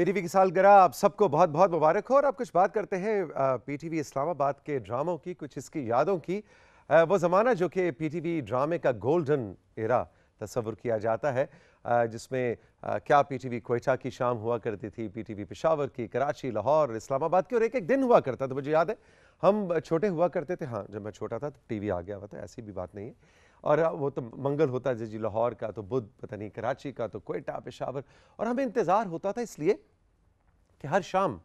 PTV की सालगिरह आप सबको बहुत बहुत मुबारक हो और आप कुछ बात करते हैं पीटीवी इस्लामाबाद के ड्रामों की कुछ इसकी यादों की वो ज़माना जो कि पीटीवी ड्रामे का गोल्डन एरा तस्वुर किया जाता है जिसमें क्या पीटीवी कोयटा की शाम हुआ करती थी पीटीवी पेशावर की कराची लाहौर इस्लामाबाद की और एक एक दिन हुआ करता था तो मुझे याद है हम छोटे हुआ करते थे हाँ जब मैं छोटा था तो टीवी आ गया हुआ था ऐसी भी बात नहीं है और वो तो मंगल होता जी लाहौर का तो बुध पता नहीं कराची का तो कोयटा पेशावर और हमें इंतज़ार होता था इसलिए कि हर शाम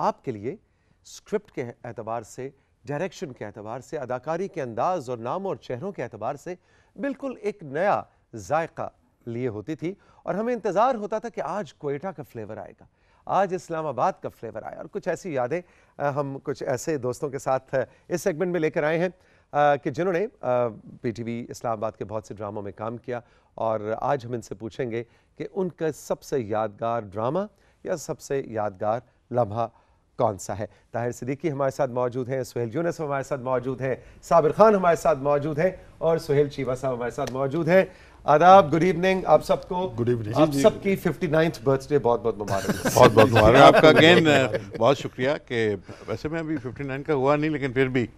आपके लिए स्क्रिप्ट के एतबार से डायरेक्शन के एतबार से अदाकारी के अंदाज और नाम और चेहरों के एतबार से बिल्कुल एक नया जायका लिए होती थी और हमें इंतज़ार होता था कि आज कोयटा का फ्लेवर आएगा आज इस्लामाबाद का फ्लेवर आया और कुछ ऐसी यादें हम कुछ ऐसे दोस्तों के साथ इस सेगमेंट में लेकर आए हैं कि जिन्होंने पीटीवी इस्लामाबाद के बहुत से ड्रामों में काम किया और आज हम इनसे पूछेंगे कि उनका सबसे यादगार ड्रामा या सबसे यादगार लम्हा कौन सा है ताहिर सिद्दीकी हमारे साथ मौजूद हैं सुहेल यूनस हमारे साथ मौजूद हैं साबिर खान हमारे साथ मौजूद हैं और सुहेल चीवा साहब हमारे साथ मौजूद हैं आदाब गुड इवनिंग आप सबको गुड इवनिंग आप सबकी फिफ्टी नाइन्थ बर्थडे बहुत बहुत मुबारक बहुत बहुत मुबारक आपका अगेन बहुत शुक्रिया कि वैसे मैं अभी फिफ्टी नाइन का हुआ नहीं लेकिन फिर भी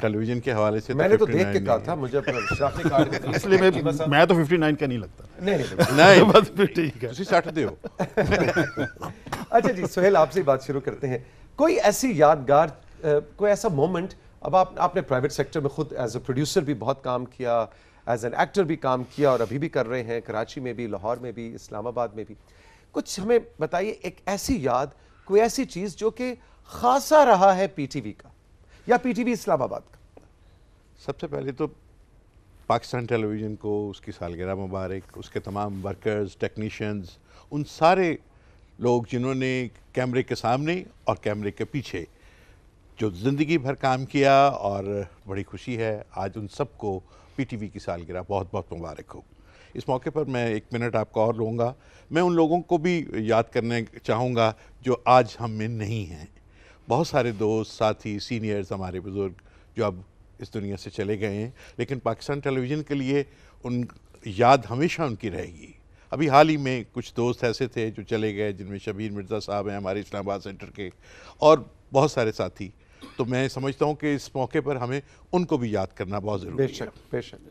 टेलीविजन के हवाले से तो मैंने तो देख के कहा था मुझे इसलिए मैं मैं तो 59 का नहीं लगता नहीं नहीं बस ठीक है सैटरडे हो अच्छा जी सुहेल आपसे बात शुरू करते हैं कोई ऐसी यादगार कोई ऐसा मोमेंट अब आप आपने प्राइवेट सेक्टर में खुद एज ए प्रोड्यूसर भी बहुत काम किया एज एन एक्टर भी काम किया और अभी भी कर रहे हैं कराची में भी लाहौर में भी इस्लामाबाद में भी कुछ हमें बताइए एक ऐसी याद कोई ऐसी चीज़ जो कि खासा रहा है पीटीवी का या पीटीवी इस्लामाबाद का सबसे पहले तो पाकिस्तान टेलीविज़न को उसकी सालगिरह मुबारक उसके तमाम वर्कर्स टेक्नीशियंस उन सारे लोग जिन्होंने कैमरे के सामने और कैमरे के पीछे जो ज़िंदगी भर काम किया और बड़ी खुशी है आज उन सबको पीटीवी की सालगिरह बहुत बहुत मुबारक हो इस मौके पर मैं एक मिनट आपका और लूँगा मैं उन लोगों को भी याद करने चाहूँगा जो आज हम में नहीं हैं बहुत सारे दोस्त साथी सीनियर्स हमारे बुज़ुर्ग जो अब इस दुनिया से चले गए हैं लेकिन पाकिस्तान टेलीविज़न के लिए उन याद हमेशा उनकी रहेगी अभी हाल ही में कुछ दोस्त ऐसे थे जो चले गए जिनमें शबीर मिर्ज़ा साहब हैं हमारे इस्लामाबाद सेंटर के और बहुत सारे साथी तो मैं समझता हूँ कि इस मौके पर हमें उनको भी याद करना बहुत ज़रूरी है बेशक बेशक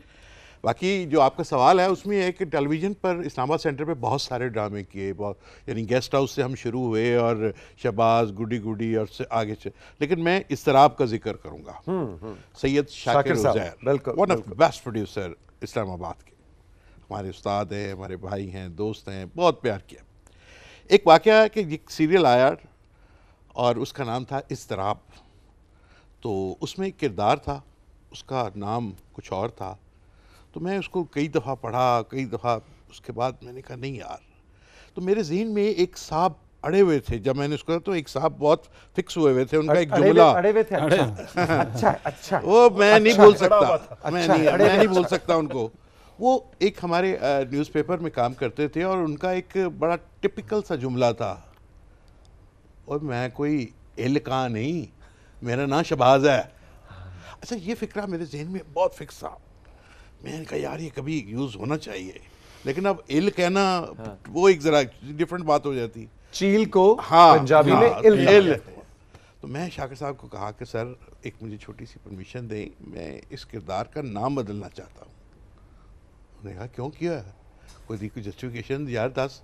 बाकी जो आपका सवाल है उसमें है कि टेलीविज़न पर इस्लामाबाद सेंटर पे बहुत सारे ड्रामे किए यानी गेस्ट हाउस से हम शुरू हुए और शबाज गुडी गुडी और से आगे से लेकिन मैं इस शराब का जिक्र करूँगा हम्म, हम्म। Syed Shakir one of best producer Islamabad के हमारे उस्ताद हैं हमारे भाई हैं दोस्त हैं बहुत प्यार किया एक वाक़ है कि एक सीरियल आया और उसका नाम था इसतराब तो उसमें किरदार था उसका नाम कुछ और था तो मैं उसको कई दफ़ा पढ़ा कई दफ़ा उसके बाद मैंने कहा नहीं यार तो मेरे जहन में एक साहब अड़े हुए थे जब मैंने उसको तो एक साहब बहुत फिक्स हुए हुए थे उनका एक जुमला अड़े हुए थे अच्छा अच्छा, अच्छा वो मैं नहीं अच्छा। बोल सकता अच्छा, मैं नहीं मैं नहीं बोल सकता उनको वो एक हमारे न्यूज़पेपर में काम करते थे और उनका एक बड़ा टिपिकल सा जुमला था और मैं कोई एल का नहीं मेरा ना शबाज है अच्छा ये फिक्रा मेरे जहन में बहुत फिक्स था मैंने कहा यार ये कभी यूज़ होना चाहिए लेकिन अब इल कहना हाँ। वो एक ज़रा डिफरेंट बात हो जाती चील को हाँ पंजाबी हाँ, में इल, इल तो मैं शाकिर साहब को कहा कि सर एक मुझे छोटी सी परमिशन दें मैं इस किरदार का नाम बदलना चाहता हूँ उन्होंने कहा क्यों किया कोई कोई जस्टिफिकेशन यार दस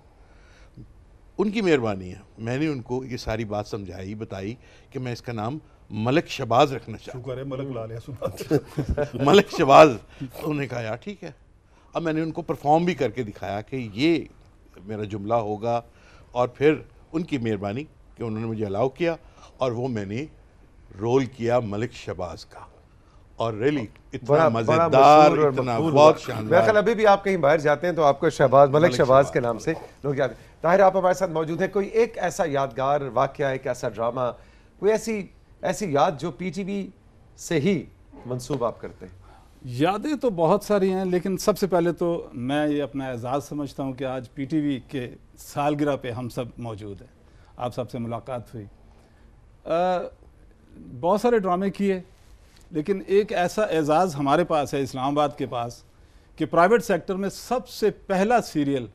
उनकी मेहरबानी है मैंने उनको ये सारी बात समझाई बताई कि मैं इसका नाम मलिक शबाज रखना चाहिए मलिक ला लिया मलिक शबाज तो उन्होंने कहा यार ठीक है अब मैंने उनको परफॉर्म भी करके दिखाया कि ये मेरा जुमला होगा और फिर उनकी मेहरबानी कि उन्होंने मुझे अलाउ किया और वो मैंने रोल किया मलिक शबाज का और रैली इतना मजेदार इतना बहुत शानदार अभी भी आप कहीं बाहर जाते हैं तो आपको शहबाज मलिक शहबाज के नाम से लोग याद ताहिर आप हमारे साथ मौजूद हैं कोई एक ऐसा यादगार वाक्य एक ऐसा ड्रामा कोई ऐसी ऐसी याद जो पीटीवी से ही मंसूब आप करते हैं यादें तो बहुत सारी हैं लेकिन सबसे पहले तो मैं ये अपना एजाज़ समझता हूँ कि आज पीटीवी के सालगिरह पे हम सब मौजूद हैं आप सबसे मुलाकात हुई आ, बहुत सारे ड्रामे किए लेकिन एक ऐसा एजाज़ हमारे पास है इस्लामाबाद के पास कि प्राइवेट सेक्टर में सबसे पहला सीरियल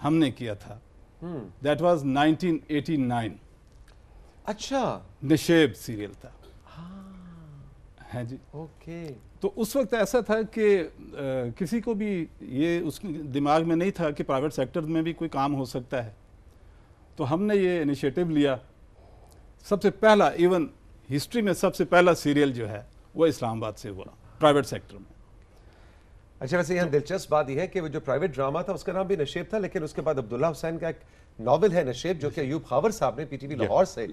हमने किया था दैट वाज 1989 अच्छा निशेब सीरियल था हाँ है हाँ जी ओके तो उस वक्त ऐसा था कि आ, किसी को भी ये उस दिमाग में नहीं था कि प्राइवेट सेक्टर में भी कोई काम हो सकता है तो हमने ये इनिशिएटिव लिया सबसे पहला इवन हिस्ट्री में सबसे पहला सीरियल जो है वह इस्लामाबाद से हुआ प्राइवेट सेक्टर में अच्छा वैसे यहाँ दिलचस्प बात यह है कि वो जो प्राइवेट ड्रामा था उसका नाम भी नशेब था लेकिन उसके बाद अब्दुल्ला हुसैन का एक नॉवल है नशेब जो कि अयूब खावर साहब ने पीटीवी लाहौर से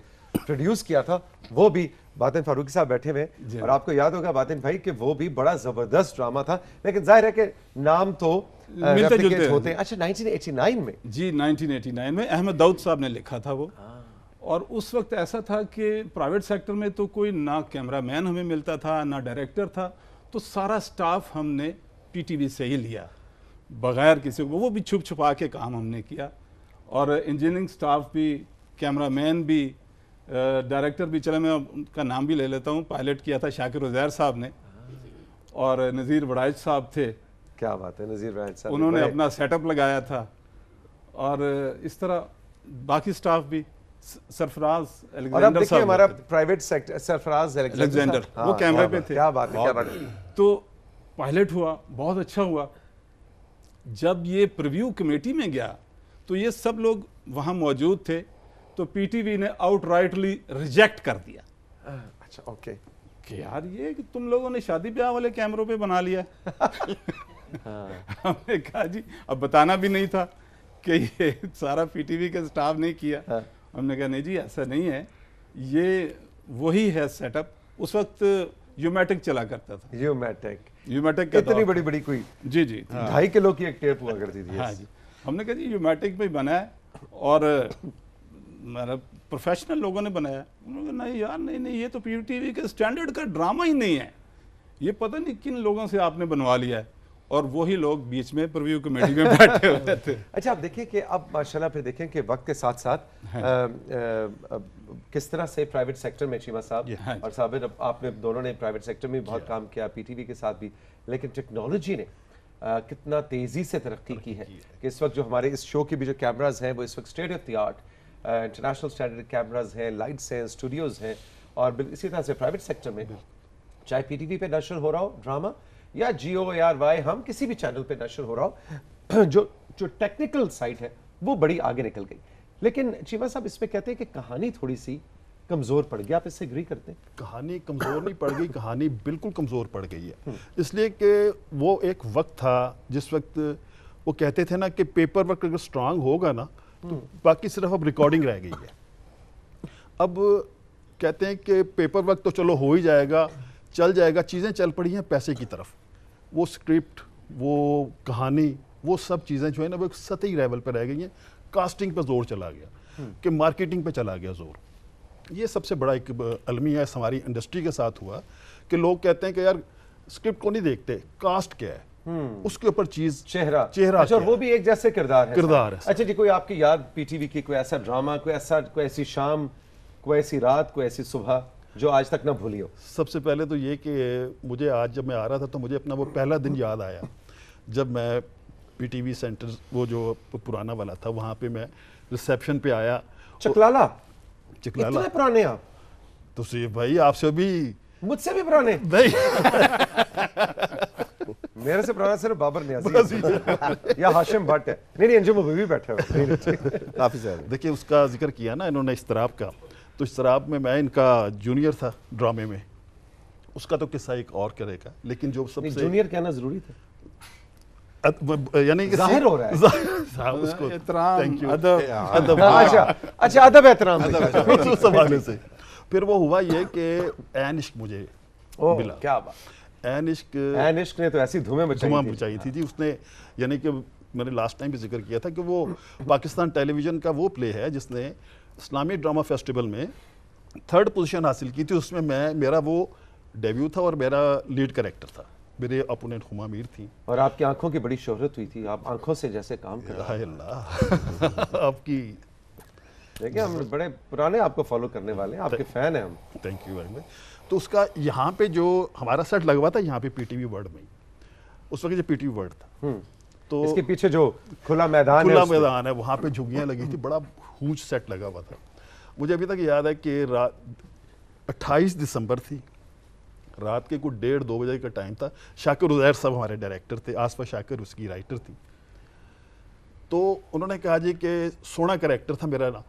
प्रोड्यूस किया था वो भी बातिन फारूकी साहब बैठे हुए और आपको याद होगा बातिन भाई कि वो भी बड़ा जबरदस्त ड्रामा था लेकिन जाहिर है कि नाम तो मिलते जुलते होते हैं अच्छा 1989 में जी 1989 में अहमद दाऊद साहब ने लिखा था वो हाँ। और उस वक्त ऐसा था कि प्राइवेट सेक्टर में तो कोई ना कैमरामैन हमें मिलता था ना डायरेक्टर था तो सारा स्टाफ हमने टीटीवी से ही लिया बगैर किसी को वो भी छुप छुपा के काम हमने किया और इंजीनियरिंग स्टाफ भी कैमरामैन भी डायरेक्टर भी चले मैं उनका नाम भी ले लेता हूँ पायलट किया था शाकिर उजैर साहब ने और नज़ीर बड़ाइज साहब थे क्या बात है नज़ीर बड़ाइज साहब उन्होंने अपना सेटअप लगाया था और इस तरह बाकी स्टाफ भी सरफराज और अब हमारा प्राइवेट सेक्टर सरफराज अलेक्जेंडर वो हाँ, कैमरे पे थे क्या बात है क्या बात है तो पायलट हुआ बहुत अच्छा हुआ जब ये प्रिव्यू कमेटी में गया तो ये सब लोग वहाँ मौजूद थे तो पीटीवी ने आउटराइटली रिजेक्ट कर दिया अच्छा ओके कि यार ये कि तुम लोगों ने शादी ब्याह वाले कैमरों पे बना लिया हाँ। हमने कहा जी अब बताना भी नहीं था कि ये सारा पीटीवी का स्टाफ ने किया हाँ। हमने कहा नहीं जी ऐसा नहीं है ये वही है सेटअप उस वक्त यूमेटिक चला करता था यूमेटिक यूमेटिक इतनी बड़ी बड़ी कोई जी जी ढाई किलो की एक टेप हुआ करती थी हाँ जी हमने कहा जी यूमेटिक में बनाया और मेरा मतलब, प्रोफेशनल लोगों ने बनाया उन्होंने कहा नहीं यार नहीं नहीं ये तो पी टी वी के स्टैंडर्ड का ड्रामा ही नहीं है ये पता नहीं किन लोगों से आपने बनवा लिया है और वही लोग बीच में प्रव्यू कमेटी में बैठे हुए थे अच्छा आप देखिए कि अब माशाल्लाह फिर देखें कि वक्त के साथ साथ आ, हाँ। आ, किस तरह से प्राइवेट सेक्टर में चीमा साहब हाँ और साबिर आपने दोनों ने प्राइवेट सेक्टर में बहुत काम किया पीटीवी के साथ भी लेकिन टेक्नोलॉजी ने आ, कितना तेज़ी से तरक्की की है कि इस वक्त जो हमारे इस शो के भी जो कैमराज हैं वो इस वक्त state of the art international standard cameras हैं लाइट्स हैं स्टूडियोज़ हैं और इसी तरह से प्राइवेट सेक्टर में चाहे पी टी वी पर नशर हो रहा हो ड्रामा या जी ओ आर वाई हम किसी भी चैनल पे नशर हो रहा हो जो जो टेक्निकल साइट है वो बड़ी आगे निकल गई लेकिन चीमा साहब इसमें कहते हैं कि कहानी थोड़ी सी कमजोर पड़ गई आप इससे एग्री करते हैं कहानी कमजोर नहीं पड़ गई कहानी बिल्कुल कमजोर पड़ गई है हम्म। इसलिए कि वो एक वक्त था जिस वक्त वो कहते थे ना कि पेपर वर्क अगर स्ट्रांग होगा ना तो हम्म। बाकी सिर्फ अब रिकॉर्डिंग रह गई है अब कहते हैं कि पेपर वर्क तो चलो हो ही जाएगा चल जाएगा चीज़ें चल पड़ी हैं पैसे की तरफ वो स्क्रिप्ट वो कहानी वो सब चीज़ें जो है ना वो एक सतही लेवल पर रह गई हैं कास्टिंग पर जोर चला गया हम्म। कि मार्केटिंग पर चला गया जोर ये सबसे बड़ा एक अलमिया हमारी इंडस्ट्री के साथ हुआ कि लोग कहते हैं कि यार स्क्रिप्ट को नहीं देखते कास्ट क्या है हम्म। उसके ऊपर चीज चेहरा चेहरा अच्छा वो भी एक जैसे किरदार है किरदार है अच्छा जी कोई आपकी याद पीटीवी की कोई ऐसा ड्रामा कोई ऐसा कोई ऐसी शाम कोई ऐसी रात कोई ऐसी सुबह जो आज तक ना भूलियो सबसे पहले तो ये कि मुझे आज जब मैं आ रहा था तो मुझे अपना वो पहला दिन याद आया जब मैं पीटीवी सेंटर वो जो पुराना वाला था वहाँ पे मैं रिसेप्शन पे आया चकलाला चकलाला इतने पुराने आप तो सी भाई आपसे भी मुझसे भी पुराने नहीं मेरे से पुराना सिर्फ बाबर न्याजी या हाशिम भट्ट है नहीं नहीं अंजुम भी बैठे हुए काफी ज्यादा देखिए उसका जिक्र किया ना इन्होंने इस तरह का तो शराब में मैं इनका जूनियर था ड्रामे में उसका तो किस्सा एक और करेगा लेकिन जो सबसे जूनियर कहना जरूरी था यानी जाहिर हो रहा है हाँ, उसको थैंक यू अदब हाँ, अच्छा अच्छा अदब एहतराम उस हवाले से फिर वो हुआ ये कि इश्क मुझे मिला क्या बात इश्क इश्क ने तो ऐसी मचाई मचाई थी जी हाँ। उसने यानी कि मैंने लास्ट टाइम भी जिक्र किया था कि वो पाकिस्तान टेलीविजन का वो प्ले है जिसने इस्लामी ड्रामा फेस्टिवल में थर्ड पोजीशन हासिल की थी उसमें मैं मेरा वो डेब्यू था और मेरा लीड करेक्टर था मेरे अपोनेंट हुमा मीर थी और आपकी आंखों की बड़ी शोहरत हुई थी आप आंखों से जैसे काम कर रहे आपकी देखिए हम बड़े पुराने आपको फॉलो करने वाले हैं आपके फैन हैं हम थैंक यू वेरी मच तो उसका यहाँ पे जो हमारा सेट लगवा था यहाँ पे पीटीवी वर्ड में उस वक्त जो पीटीवी वर्ल्ड था हम्म। तो इसके पीछे जो खुला मैदान खुला है मैदान है वहाँ पे झुग्गियाँ लगी थी बड़ा हूज सेट लगा हुआ था मुझे अभी तक याद है कि रात अट्ठाईस दिसंबर थी रात के कुछ डेढ़ दो बजे का टाइम था शाकिर उजैर साहब हमारे डायरेक्टर थे आसपास शाकिर उसकी राइटर थी तो उन्होंने कहा जी कि सोना करेक्टर था मेरा ना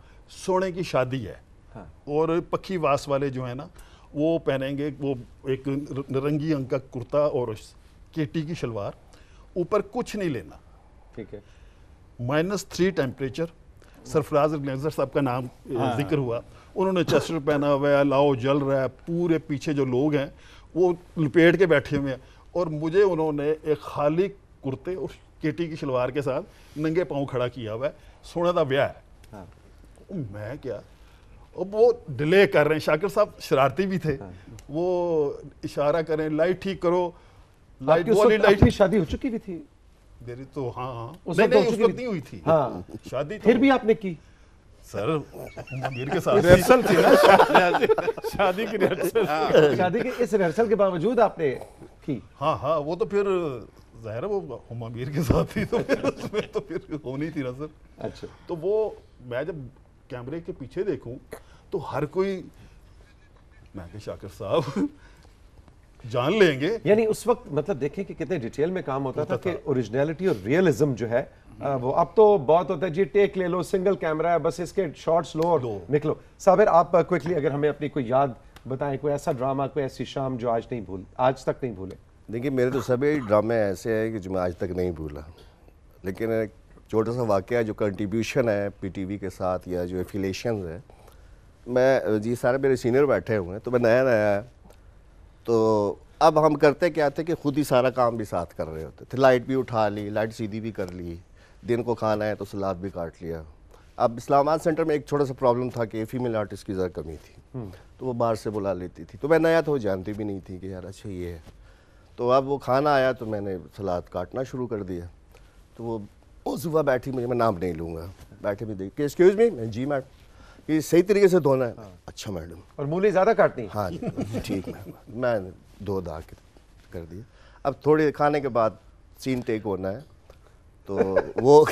सोने की शादी है हाँ। और पक्की वास वाले जो है ना वो पहनेंगे वो एक नरंगी अंग का कुर्ता और केटी की शलवार ऊपर कुछ नहीं लेना ठीक है माइनस थ्री टेम्परेचर सरफराज ग्लेंजर साहब का नाम हाँ, जिक्र हुआ उन्होंने चस्टर पहना हुआ है लाओ जल रहा है पूरे पीछे जो लोग हैं वो लपेट के बैठे हुए हैं और मुझे उन्होंने एक खाली कुर्ते और केटी की शलवार के साथ नंगे पाँव खड़ा किया हुआ है सोने का ब्याह है हाँ। तो मैं क्या अब वो डिले कर रहे हैं शाकिर साहब शरारती भी थे हाँ। वो इशारा करें लाइट ठीक करो शादी हो चुकी भी थी मेरी तो हाँ नहीं, हाँ। नहीं, उस वक्त नहीं हुई थी हाँ शादी तो फिर भी आपने की सर मुनीर के साथ रिहर्सल थी ना शादी शादी की रिहर्सल हाँ। शादी के इस रिहर्सल के बावजूद आपने की हाँ हाँ वो तो फिर जाहिर है वो हमीर के साथ ही तो फिर तो फिर होनी थी ना सर अच्छा तो वो मैं जब कैमरे के पीछे देखूं तो हर कोई मैं शाकिर साहब जान लेंगे यानी उस वक्त मतलब देखें कि कितने डिटेल में काम होता, था, था कि ओरिजिनलिटी और रियलिज्म जो है वो अब तो बहुत होता है जी टेक ले लो सिंगल कैमरा है बस इसके शॉट्स लो और निकलो साबिर आप क्विकली अगर हमें अपनी कोई याद बताएं कोई ऐसा ड्रामा कोई ऐसी शाम जो आज नहीं भूल आज तक नहीं भूले देखिए मेरे तो सभी ड्रामे ऐसे हैं कि जो मैं आज तक नहीं भूला लेकिन एक छोटा सा वाक़ जो कंट्रीब्यूशन है पी के साथ या जो एफिलेशन है मैं जी सारे मेरे सीनियर बैठे हुए हैं तो मैं नया नया तो अब हम करते क्या थे कि खुद ही सारा काम भी साथ कर रहे होते थे लाइट भी उठा ली लाइट सीधी भी कर ली दिन को खाना है तो सलाद भी काट लिया अब इस्लामाबाद सेंटर में एक छोटा सा प्रॉब्लम था कि फीमेल आर्टिस्ट की ज़रा कमी थी हम्म। तो वो बाहर से बुला लेती थी तो मैं नया था वो जानती भी नहीं थी कि यार अच्छा ये है तो अब वो खाना आया तो मैंने सलाद काटना शुरू कर दिया तो वो उस सुबह बैठी मुझे मैं नाम नहीं लूँगा बैठे भी देखिए एक्सक्यूज़ मी जी मैडम कि सही तरीके से धोना है हाँ। अच्छा मैडम और मूली ज़्यादा काटनी हाँ ठीक है मैं धो धा के कर दिया अब थोड़े खाने के बाद सीन टेक होना है तो वो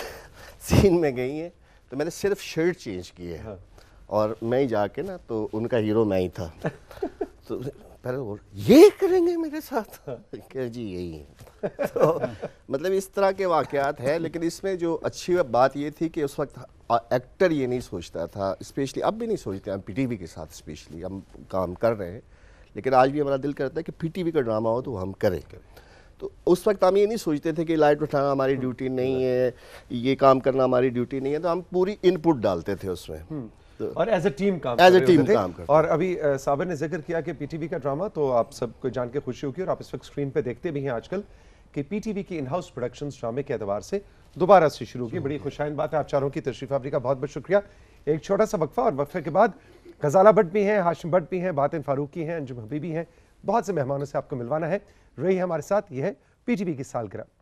सीन में गई है तो मैंने सिर्फ शर्ट चेंज की है हाँ। और मैं ही जाके ना तो उनका हीरो मैं ही था तो पहले वो ये करेंगे मेरे साथ हाँ। कह जी यही है तो मतलब इस तरह के वाक़ात हैं लेकिन इसमें जो अच्छी बात ये थी कि उस वक्त एक्टर ये नहीं सोचता था स्पेशली अब भी नहीं सोचते हम पीटीवी के साथ स्पेशली हम काम कर रहे हैं लेकिन आज भी हमारा दिल करता है कि पी का ड्रामा हो तो हम करें तो उस वक्त हम ये नहीं सोचते थे कि लाइट उठाना हमारी ड्यूटी हम्म। नहीं है ये काम करना हमारी ड्यूटी नहीं है तो हम पूरी इनपुट डालते थे उसमें हम्म। तो और एज ए टीम काम एज ए टीम काम करते और अभी साबर ने जिक्र किया कि पीटीवी का ड्रामा तो आप सबको जान के खुशी होगी और आप इस वक्त स्क्रीन पे देखते भी हैं आजकल कि पीटीवी की इन हाउस प्रोडक्शन ड्रामे के एतबार से दोबारा से शुरू की बड़ी खुशाइन बात है आप चारों की तशरीफ अफ्रीका का बहुत बहुत शुक्रिया एक छोटा सा वक्फा और वक्फे के बाद गजाला भट्ट भी हैं हाशिम भट्ट भी हैं बातिन फारूकी हैं अंजुम हबीबी हैं बहुत से मेहमानों से आपको मिलवाना है रही हमारे साथ यह है पीटीवी की सालगिरह